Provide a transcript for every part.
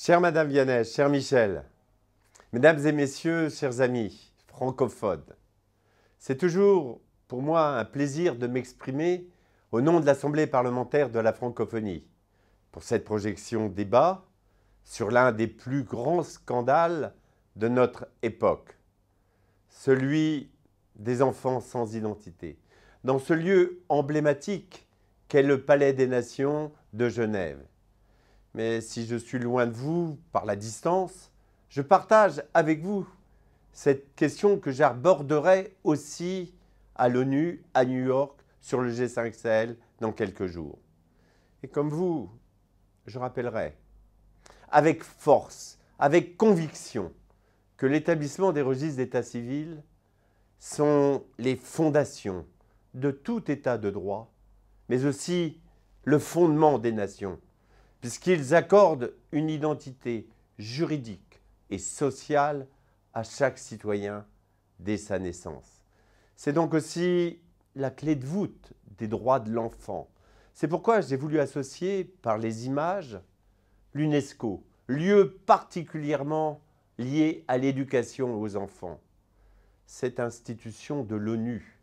Chère Madame Vianney, cher Michel, Mesdames et Messieurs, chers amis francophones, c'est toujours pour moi un plaisir de m'exprimer au nom de l'Assemblée parlementaire de la francophonie pour cette projection débat sur l'un des plus grands scandales de notre époque, celui des enfants sans identité, dans ce lieu emblématique qu'est le Palais des Nations de Genève. Mais si je suis loin de vous, par la distance, je partage avec vous cette question que j'aborderai aussi à l'ONU, à New York, sur le G5 Sahel dans quelques jours. Et comme vous, je rappellerai avec force, avec conviction, que l'établissement des registres d'état civil sont les fondations de tout état de droit, mais aussi le fondement des nations puisqu'ils accordent une identité juridique et sociale à chaque citoyen dès sa naissance. C'est donc aussi la clé de voûte des droits de l'enfant. C'est pourquoi j'ai voulu associer par les images l'UNESCO, lieu particulièrement lié à l'éducation aux enfants. Cette institution de l'ONU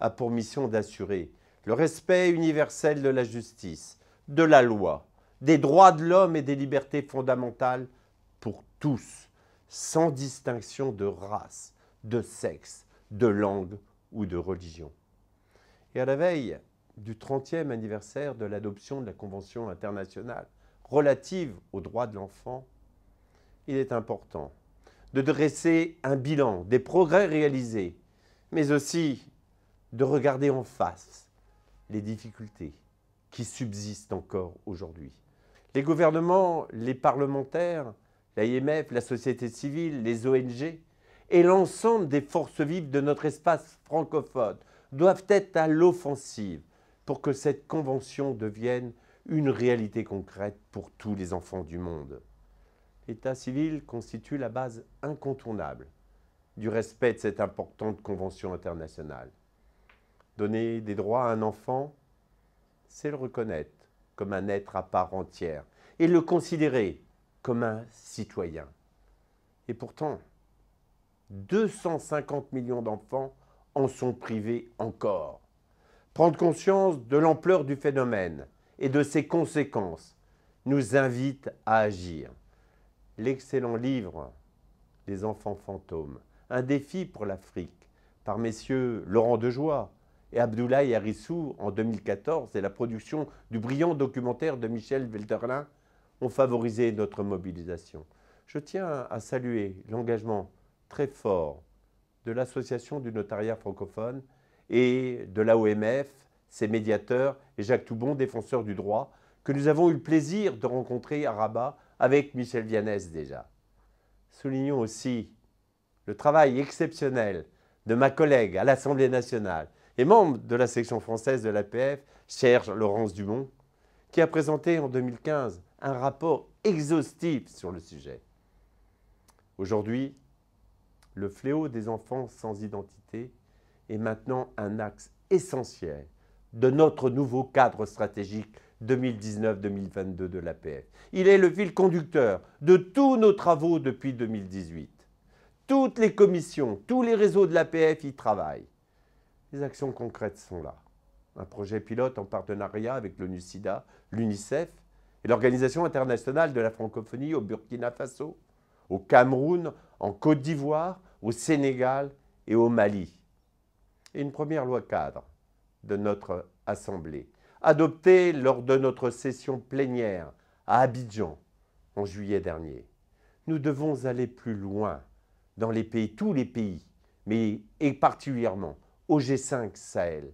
a pour mission d'assurer le respect universel de la justice, de la loi, des droits de l'homme et des libertés fondamentales pour tous, sans distinction de race, de sexe, de langue ou de religion. Et à la veille du 30e anniversaire de l'adoption de la Convention internationale relative aux droits de l'enfant, il est important de dresser un bilan des progrès réalisés, mais aussi de regarder en face les difficultés qui subsistent encore aujourd'hui. Les gouvernements, les parlementaires, l'IMF, la société civile, les ONG et l'ensemble des forces vives de notre espace francophone doivent être à l'offensive pour que cette convention devienne une réalité concrète pour tous les enfants du monde. L'État civil constitue la base incontournable du respect de cette importante convention internationale. Donner des droits à un enfant, c'est le reconnaître, un être à part entière et le considérer comme un citoyen. Et pourtant, 250 millions d'enfants en sont privés encore. Prendre conscience de l'ampleur du phénomène et de ses conséquences nous invite à agir. L'excellent livre Les enfants fantômes, un défi pour l'Afrique, par messieurs Laurent Dejoie, et Abdoulaye Harissou en 2014 et la production du brillant documentaire de Michel Velderlin ont favorisé notre mobilisation. Je tiens à saluer l'engagement très fort de l'Association du notariat francophone et de l'AOMF, ses médiateurs, et Jacques Toubon, défenseur du droit, que nous avons eu le plaisir de rencontrer à Rabat avec Michel Vianès déjà. Soulignons aussi le travail exceptionnel de ma collègue à l'Assemblée nationale, et membre de la section française de l'APF, Serge Laurence Dumont, qui a présenté en 2015 un rapport exhaustif sur le sujet. Aujourd'hui, le fléau des enfants sans identité est maintenant un axe essentiel de notre nouveau cadre stratégique 2019-2022 de l'APF. Il est le fil conducteur de tous nos travaux depuis 2018. Toutes les commissions, tous les réseaux de l'APF y travaillent. Les actions concrètes sont là. Un projet pilote en partenariat avec l'ONU-SIDA, l'UNICEF et l'Organisation internationale de la francophonie au Burkina Faso, au Cameroun, en Côte d'Ivoire, au Sénégal et au Mali. Et une première loi cadre de notre Assemblée, adoptée lors de notre session plénière à Abidjan en juillet dernier. Nous devons aller plus loin dans les pays, tous les pays, mais et particulièrement au G5 Sahel.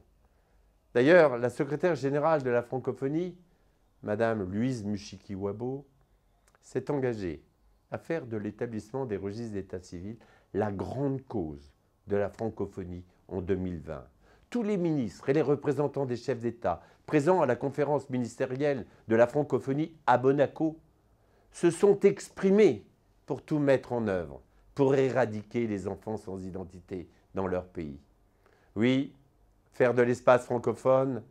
D'ailleurs, la secrétaire générale de la francophonie, Madame Louise Mushikiwabo, s'est engagée à faire de l'établissement des registres d'état civil la grande cause de la francophonie en 2020. Tous les ministres et les représentants des chefs d'État présents à la conférence ministérielle de la francophonie à Bonaco se sont exprimés pour tout mettre en œuvre, pour éradiquer les enfants sans identité dans leur pays. Oui, faire de l'espace francophone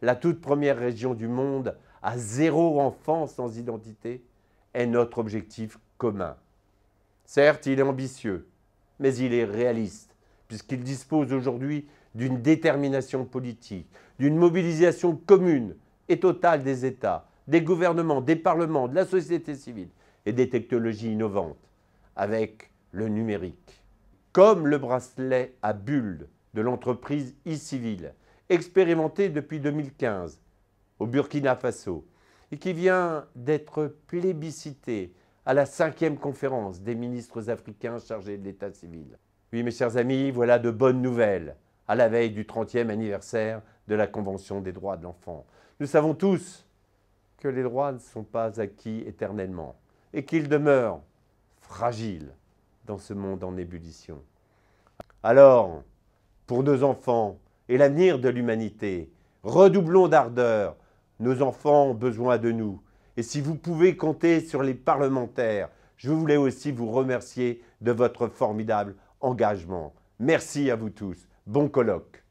la toute première région du monde à zéro enfant sans identité est notre objectif commun. Certes, il est ambitieux, mais il est réaliste, puisqu'il dispose aujourd'hui d'une détermination politique, d'une mobilisation commune et totale des États, des gouvernements, des parlements, de la société civile et des technologies innovantes, avec le numérique. Comme le bracelet à bulles de l'entreprise e civil expérimentée depuis 2015 au Burkina Faso et qui vient d'être plébiscitée à la cinquième conférence des ministres africains chargés de l'état civil. Oui, mes chers amis, voilà de bonnes nouvelles à la veille du 30e anniversaire de la Convention des droits de l'enfant. Nous savons tous que les droits ne sont pas acquis éternellement et qu'ils demeurent fragiles dans ce monde en ébullition. Alors, pour nos enfants et l'avenir de l'humanité. Redoublons d'ardeur. Nos enfants ont besoin de nous. Et si vous pouvez compter sur les parlementaires, je voulais aussi vous remercier de votre formidable engagement. Merci à vous tous. Bon colloque.